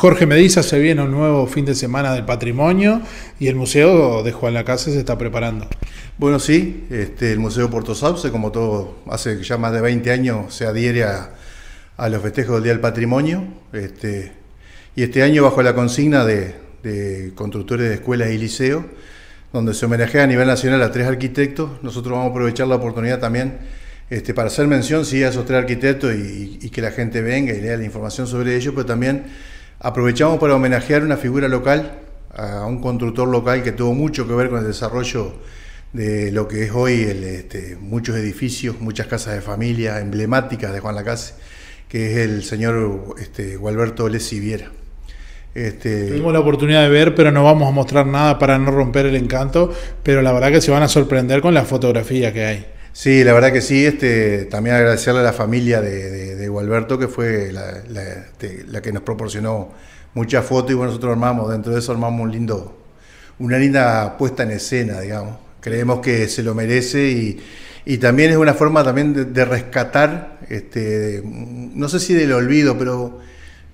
Jorge Mediza se viene un nuevo fin de semana del patrimonio y el Museo de Juan Lacase se está preparando. Bueno, sí, este, el Museo Puerto Sauce, como todo, hace ya más de 20 años se adhiere a, los festejos del Día del Patrimonio. Este, y este año bajo la consigna de, constructores de escuelas y liceos, donde se homenajea a nivel nacional a tres arquitectos. Nosotros vamos a aprovechar la oportunidad también este, para hacer mención sí, a esos tres arquitectos y, y, que la gente venga y lea la información sobre ellos, pero también Aprovechamos para homenajear una figura local, a un constructor local que tuvo mucho que ver con el desarrollo de lo que es hoy este, muchos edificios, muchas casas de familia emblemáticas de Juan Lacase, que es el señor este, Gualberto Lesiviera. Este... Tuvimos la oportunidad de ver, pero no vamos a mostrar nada para no romper el encanto, pero la verdad que se van a sorprender con la fotografía que hay. Sí, la verdad que sí. Este, también agradecerle a la familia de, de, Gualberto, que fue este, la, que nos proporcionó muchas fotos y bueno, nosotros armamos, dentro de eso armamos un lindo, una linda puesta en escena, digamos. Creemos que se lo merece y, también es una forma también de, rescatar, este, no sé si del olvido, pero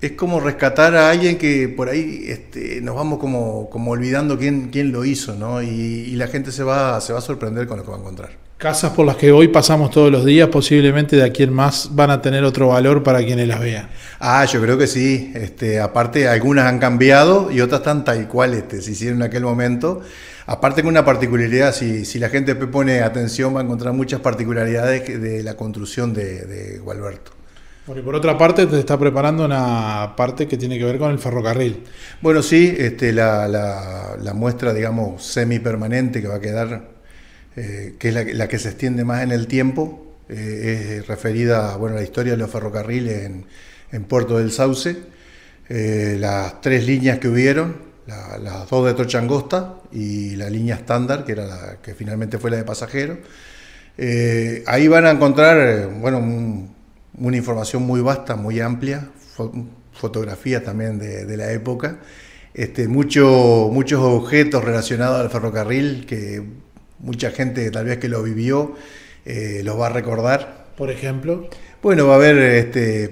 es como rescatar a alguien que por ahí este, nos vamos como, como olvidando quién, quién lo hizo, ¿no? Y, y, la gente se va, se va a sorprender con lo que va a encontrar. Casas por las que hoy pasamos todos los días, posiblemente de aquí en más van a tener otro valor para quienes las vean. Ah, yo creo que sí. Este, aparte, algunas han cambiado y otras están tal cual este, se hicieron en aquel momento. Aparte con una particularidad, si, la gente pone atención va a encontrar muchas particularidades de la construcción de, Gualberto. porque y por otra parte, te está preparando una parte que tiene que ver con el ferrocarril. Bueno, sí, este, la, muestra, digamos, semi-permanente que va a quedar eh, que es la, que se extiende más en el tiempo, eh, es referida bueno, a la historia de los ferrocarriles en, Puerto del Sauce, eh, las tres líneas que hubieron, las dos de trocha y la línea estándar, que, era la, que finalmente fue la de pasajeros. ahí van a encontrar bueno, una información muy vasta, muy amplia, fotografías también de, la época. Este, muchos objetos relacionados al ferrocarril que mucha gente tal vez que lo vivió eh, lo va a recordar. Por ejemplo. Bueno, va a haber este,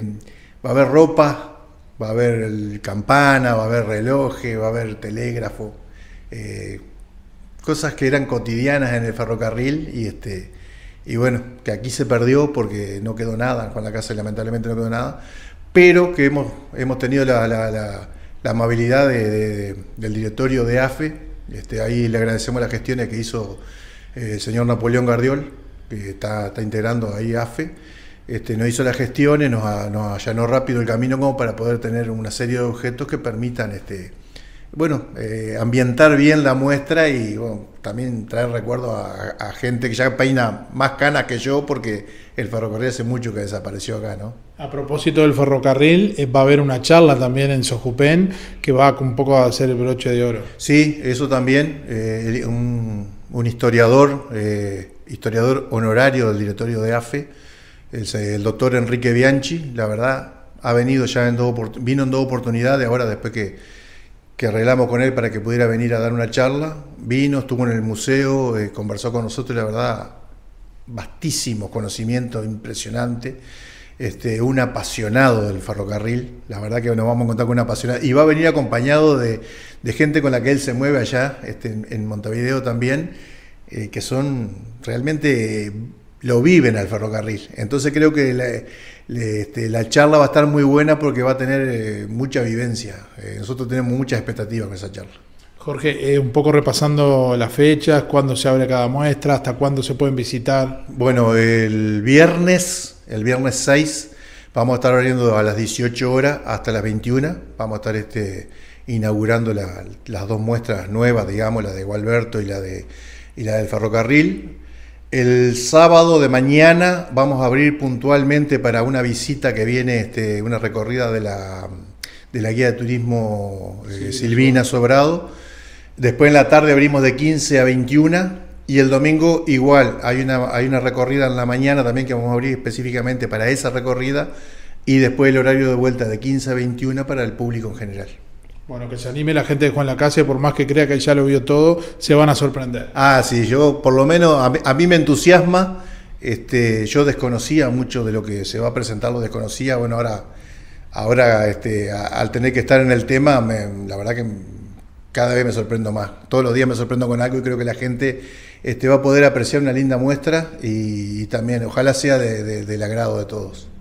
va a haber ropa, va a haber campana, va a haber relojes, va a haber telégrafo, eh, cosas que eran cotidianas en el ferrocarril y este y bueno que aquí se perdió porque no quedó nada Juan la casa lamentablemente no quedó nada, pero que hemos hemos tenido la, amabilidad del directorio de AFE este, ahí le agradecemos las gestiones que hizo eh, el señor Napoleón Gardiol, que está, integrando ahí AFE. Este, nos hizo las gestiones, nos, nos allanó rápido el camino como para poder tener una serie de objetos que permitan este, bueno, eh, ambientar bien la muestra y también traer recuerdos a, gente que ya peina más canas que yo porque el ferrocarril hace mucho que desapareció acá, ¿no? A propósito del ferrocarril, eh, va a haber una charla también en Sojupén que va un poco a ser el broche de oro. Sí, eso también, eh, un, historiador, historiador honorario del directorio de AFE, el, doctor Enrique Bianchi, la verdad, ha venido ya en dos, vino en dos oportunidades, ahora después que que arreglamos con él para que pudiera venir a dar una charla. Vino, estuvo en el museo, eh, conversó con nosotros la verdad, vastísimo conocimiento, impresionante. Este, un apasionado del ferrocarril, la verdad que nos vamos a encontrar con un apasionado, y va a venir acompañado de, gente con la que él se mueve allá, este, en, Montevideo también, eh, que son realmente, eh, lo viven al ferrocarril. Entonces creo que este, la charla va a estar muy buena porque va a tener eh, mucha vivencia. Eh, nosotros tenemos muchas expectativas con esa charla. Jorge, eh, un poco repasando las fechas, cuándo se abre cada muestra, hasta cuándo se pueden visitar. Bueno, el viernes, el viernes 6, vamos a estar abriendo a las 18 horas hasta las 21. Vamos a estar este, inaugurando las dos muestras nuevas, digamos, la de Gualberto y la, de, y la del ferrocarril. El sábado de mañana vamos a abrir puntualmente para una visita que viene, este, una recorrida de la, de la guía de turismo eh, Silvina Sobrado. Después en la tarde abrimos de 15 a 21 y el domingo igual, hay una, hay una recorrida en la mañana también que vamos a abrir específicamente para esa recorrida y después el horario de vuelta de 15 a 21 para el público en general. Bueno, que se anime la gente de Juan Lacase, por más que crea que ya lo vio todo, se van a sorprender. Ah, sí, yo por lo menos a mí, me entusiasma. Este, yo desconocía mucho de lo que se va a presentar, lo desconocía. Bueno, ahora, ahora este, al tener que estar en el tema, la verdad que cada vez me sorprendo más. Todos los días me sorprendo con algo y creo que la gente este, va a poder apreciar una linda muestra y, también ojalá sea del agrado de todos.